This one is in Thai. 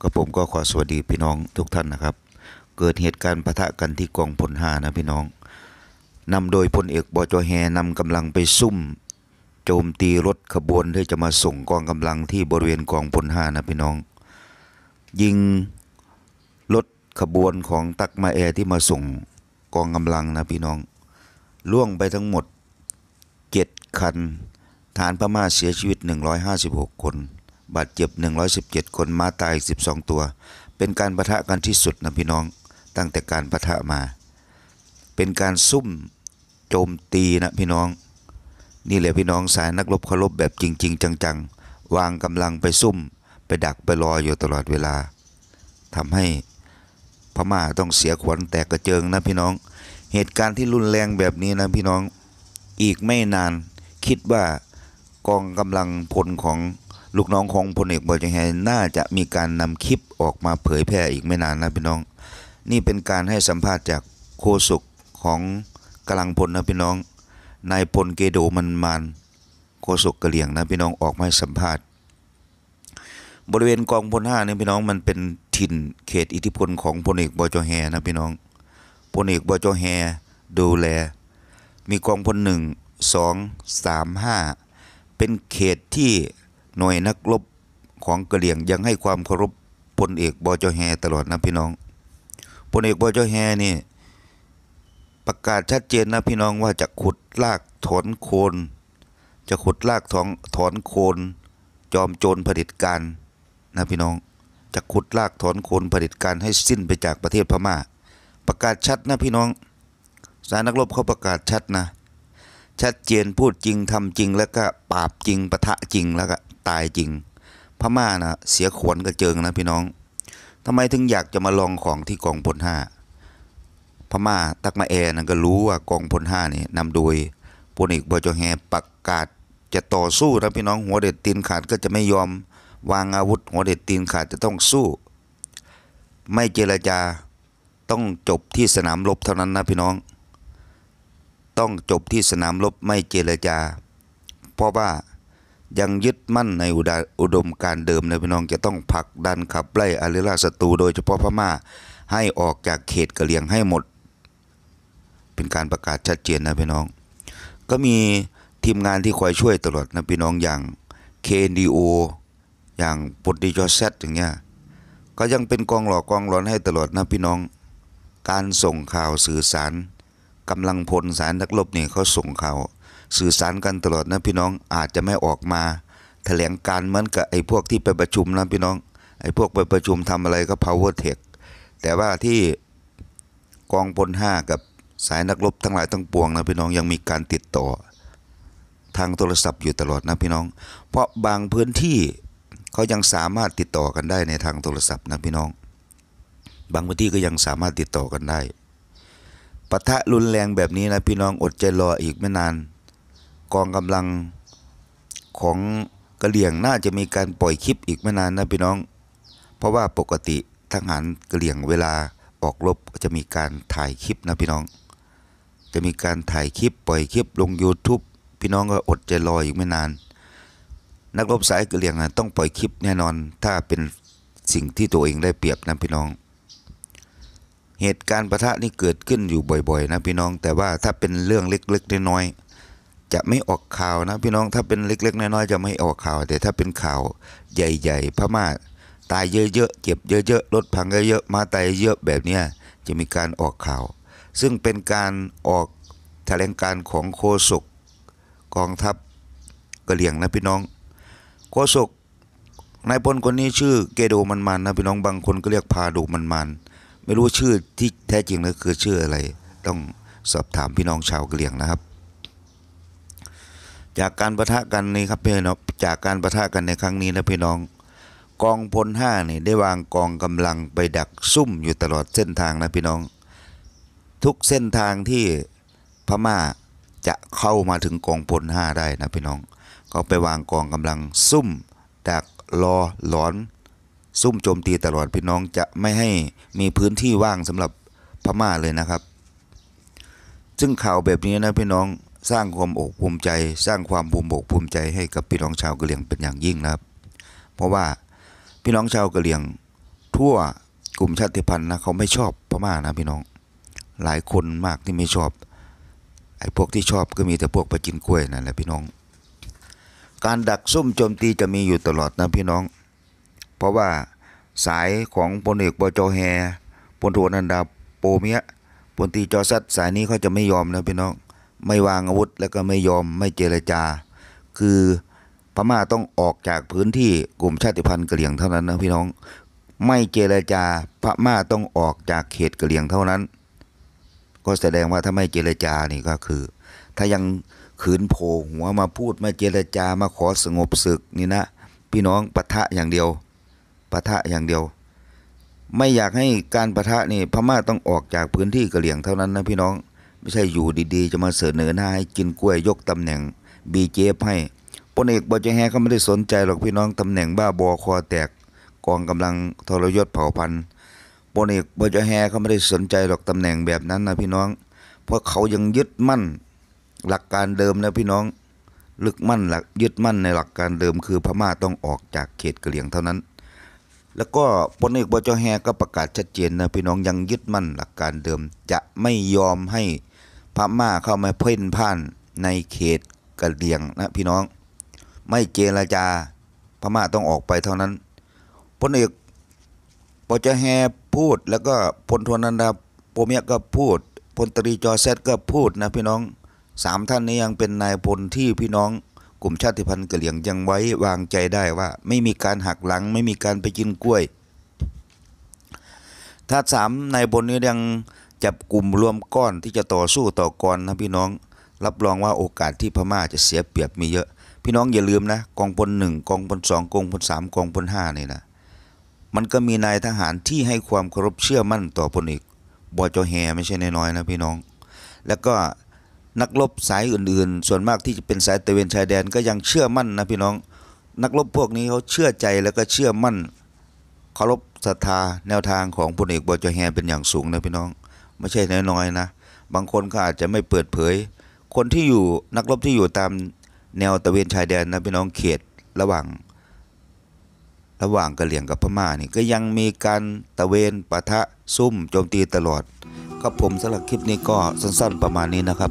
กับผมก็ขอสวัสดีพี่น้องทุกท่านนะครับ เกิดเหตุการณ์ปะทะกันที่กองพลห้านะพี่น้องนำโดยพลเอกบจแฮนำกำลังไปซุ่มโจมตีรถขบวนที่จะมาส่งกองกำลังที่บริเวณกองพลห้านะพี่น้อง ยิงรถขบวนของตักมาแอที่มาส่งกองกำลังนะพี่น้องล่วงไปทั้งหมดเจ็ดคัน ฐานพม่าเสียชีวิต 156 คนบาดเจ็บ 117 คนม้าตาย 12 ตัว เป็นการประทะกันที่สุดนะพี่น้อง ตั้งแต่การประทะมา เป็นการซุ่ม โจมตีนะพี่น้อง นี่แหละพี่น้องสายนักรบเคารพแบบจริง ๆ จังๆ วางกำลังไปซุ่ม ไปดักไปรออยู่ตลอดเวลา ทำให้พม่าต้องเสียขวัญแตกกระเจิงนะพี่น้อง เหตุการณ์ที่รุนแรงแบบนี้นะพี่น้อง อีกไม่นาน คิดว่ากองกำลังพลของลูกน้องของพลเอกบอยจังไฮน่าจะมีการนำคลิปออกมาเผยแพร่อีกไม่นานนะพี่น้อง นี่เป็นการให้สัมภาษณ์จากโคศกของกำลังพลนะพี่น้องนายพลเกโดมันมานโคศกกะเหลี่ยงนะพี่น้องออกมาให้สัมภาษณ์บริเวณกองพลห้าเนี่ยพี่น้องมันเป็นถิ่นเขตอิทธิพลของพลเอกบอยจแฮนะพี่น้องพลเอกบอยจแฮดูแล มีกองพลหนึ่งสองสามห้าเป็นเขตที่หน่วยนักรบของกะเหลี่ยงยังให้ความเคารพพลเอกบอจแฮตลอดนะพี่น้อง พลเอกบอจแฮนี่ประกาศชัดเจนนะพี่น้องว่าจะขุดลากถอนโคนจะขุดลากถอนถอนโคนจอมโจรผลิตการนะพี่น้อง จะขุดลากถอนโคนผลิตการให้สิ้นไปจากประเทศพม่าประกาศชัดนะพี่น้อง สารนักรบเขาประกาศชัดนะ ชัดเจนพูดจริงทำจริงแล้วก็ปราบจริงประทะจริงแล้วก็ตายจริง พม่านะเสียขวนกระเจิงนะพี่น้อง ทำไมถึงอยากจะมาลองของที่กองพลห้าพม่าตักมาแอนะก็รู้ว่ากองพลห้านี่นำโดยพลเอกบจแฮประกาศจะต่อสู้นะพี่น้องหัวเด็ดตีนขาดก็จะไม่ยอมวางอาวุธ หัวเด็ดตีนขาดจะต้องสู้ ไม่เจรจาต้องจบที่สนามรบเท่านั้นนะพี่น้อง ต้องจบที่สนามรบไม่เจรจา เพราะว่ายังยึดมั่นในอุดมการเดิมในพี่น้องจะต้องผลักดันขับไล่อาริราศัตรูโดยเฉพาะพม่าให้ออกจากเขตกะเหลี่ยงให้หมด เป็นการประกาศชัดเจนนะพี่น้อง ก็มีทีมงานที่คอยช่วยตลอดนะพี่น้องอย่าง KNDO อย่างปตติจอเซตอย่างเงี้ยก็ยังเป็นกองหลอกกองร้อนให้ตลอดนะพี่น้อง การส่งข่าวสื่อสารกำลังพลสารนักรบนี่เขาส่งข่าวสื่อสารกันตลอดนะพี่น้องอาจจะไม่ออกมาแถลงการเหมือนกับไอ้พวกที่ไปประชุมนะพี่น้อง ไอ้พวกไปประชุมทำอะไรก็ power tech แต่ว่าที่กองพลห้ากับสายนักรบทั้งหลายทั้งปวงนะพี่น้องยังมีการติดต่อทางโทรศัพท์อยู่ตลอดนะพี่น้อง เพราะบางพื้นที่เขายังสามารถติดต่อกันได้ในทางโทรศัพท์นะพี่น้อง บางพื้นที่ก็ยังสามารถติดต่อกันได้ปะทะรุนแรงแบบนี้นะพี่น้อง อดใจรออีกไม่นานกองกำลังของกะเหลี่ยงน่าจะมีการปล่อยคลิปอีกไม่นานนะพี่น้อง เพราะว่าปกติทหารกะเหลี่ยงเวลาออกรบจะมีการถ่ายคลิปนะพี่น้อง จะมีการถ่ายคลิปปล่อยคลิปลง YouTube พี่น้องก็อดใจรออีกไม่นาน นักรบสายกะเหลี่ยงต้องปล่อยคลิปแน่นอน ถ้าเป็นสิ่งที่ตัวเองได้เปรียบนะพี่น้อง เหตุการณ์ประทะนี่เกิดขึ้นอยู่บ่อยๆนะพี่น้อง แต่ว่าถ้าเป็นเรื่องเล็กๆน้อยๆจะไม่ออกข่าวนะพี่น้องถ้าเป็นเล็กๆ น้อยๆจะไม่ออกข่าว แต่ถ้าเป็นข่าวใหญ่ๆพม่าตายเยอะๆเจ็บเยอะๆรถพังเยอะๆมา ตายเยอะแบบนี้จะมีการออกข่าว ซึ่งเป็นการออกแถลงการของโคศกกองทัพกะเหลี่ยงนะพี่น้อง โคศกนายพลคนนี้ชื่อเกโดมันมันนะพี่น้องบางคนก็เรียกพาดูมันมันไม่รู้ชื่อที่แท้จริงนะคือชื่ออะไร ต้องสอบถามพี่น้องชาวกะเหลี่ยงนะครับจากการประทะกันนี้ครับพี่น้อง จากการประทะกันในครั้งนี้นะพี่น้อง กองพลห้านี่ได้วางกองกำลังไปดักซุ่มอยู่ตลอดเส้นทางนะพี่น้อง ทุกเส้นทางที่พม่าจะเข้ามาถึงกองพลห้าได้นะพี่น้อง ก็ไปวางกองกำลังซุ่มดักรอหลอน ซุ่มโจมตีตลอดพี่น้องจะไม่ให้มีพื้นที่ว่างสำหรับพม่าเลยนะครับซึ่งข่าวแบบนี้นะพี่น้องสร้างความอกภูมิใจ สร้างความภูมิอกภูมิใจให้กับพี่น้องชาวกะเหรี่ยงเป็นอย่างยิ่งนะครับ เพราะว่าพี่น้องชาวกะเหรี่ยง ทั่วกลุ่มชาติพันธุ์นะเขาไม่ชอบพม่านะพี่น้อง หลายคนมากที่ไม่ชอบ ไอ้พวกที่ชอบก็มีแต่พวกประจินกล้วยนั่นแหละพี่น้อง การดักซุ่มโจมตีจะมีอยู่ตลอดนะพี่น้อง เพราะว่าสายของพลเอกบจแฮพลโทนันดาโปเมียพลตีจอซัดสายนี้เขาจะไม่ยอมนะพี่น้องไม่วางอาวุธแล้วก็ไม่ยอมไม่เจรจา คือพม่าต้องออกจากพื้นที่กลุ่มชาติพันธุ์กะเหรี่ยงเท่านั้นนะ พี่น้อง ไม่เจรจาพม่าต้องออกจากเขตกะเหรี่ยงเท่านั้น ก็แสดงว่าถ้าไม่เจรจานี่ก็คือ ถ้ายังขืนโผหัวมาพูดมาเจรจามาขอสงบศึกนี่นะ พี่น้องปะทะอย่างเดียวปะทะอย่างเดียว ไม่อยากให้การปะทะนี่พม่าต้องออกจากพื้นที่กะเหรี่ยงเท่านั้นนะพี่น้องไม่ใช่อยู่ดีๆจะมาเสนอหน้าให้กินกล้วยยกตำแหน่งบีเจฟให้พลเอกบอจแฮเขาไม่ได้สนใจหรอกพี่น้องตำแหน่งบ้าบอคอแตกกองกำลังทรยศเผ่าพันธุ์พลเอกบอจแฮเขาไม่ได้สนใจหรอกตำแหน่งแบบนั้นนะพี่น้อง เพราะเขายังยึดมั่น หลักการเดิมนะพี่น้อง ลึกมั่นหลักยึดมั่นในหลักการเดิมคือพม่าต้องออกจากเขตกะเหลียงเท่านั้น แล้วก็พลเอกบอจแฮก็ประกาศชัดเจนนะพี่น้องยังยึดมั่น หลักการเดิมจะไม่ยอมให้พม่าเข้ามาเพ่นพ่านในเขตกระเดียงนะ พี่น้อง ไม่เจรจาพม่าต้องออกไปเท่านั้นพลเอกปจแฮพูดแล้ว ก็ พลทวนันดาโปเมียก็พูดพลตรีจอเซตก็พูดนะพี่น้องสามท่านนี้ยังเป็นนายพลที่พี่น้อง กลุ่มชาติพันธุ์กะเหลี่ยงยังไว้วางใจได้ว่า ไม่มีการหักหลังไม่มีการไปกินกล้วย ถ้าสามนายพลนี้ยังจับกลุ่มรวมก้อนที่จะต่อสู้ต่อกอนนะพี่น้องรับรองว่าโอกาสที่พม่าจะเสียเปรียบมีเยอะ พี่น้องอย่าลืมนะกองพลหนึ่งกองพลสองกองพลสามกองพลห้านี่นะมันก็มีนายทหารที่ให้ความเคารพเชื่อมั่นต่อพลเอกบอจอแฮไม่ใช่น้อยๆนะพี่น้อง แล้วก็นักรบสายอื่นๆ ส่วนมากที่จะเป็นสายตะเวนชายแดนก็ยังเชื่อมั่นนะพี่น้อง นักรบพวกนี้เขาเชื่อใจแล้วก็เชื่อมั่น เคารพศรัทธาแนวทางของพลเอกบอจอแฮเป็นอย่างสูงนะพี่น้องไม่ใช่น้อยๆนนะ บางคนก็อาจจะไม่เปิดเผย คนที่อยู่นักรบที่อยู่ตามแนวตะเวนชายแดนนะพี่น้องเขตระหว่าง ระหว่างกะเหลี่ยงกับพม่านี่ก็ยังมีการตะเวนปะทะซุ่มโจมตีตลอด ครับผมสำหรับคลิปนี้ก็สั้นๆประมาณนี้นะครับ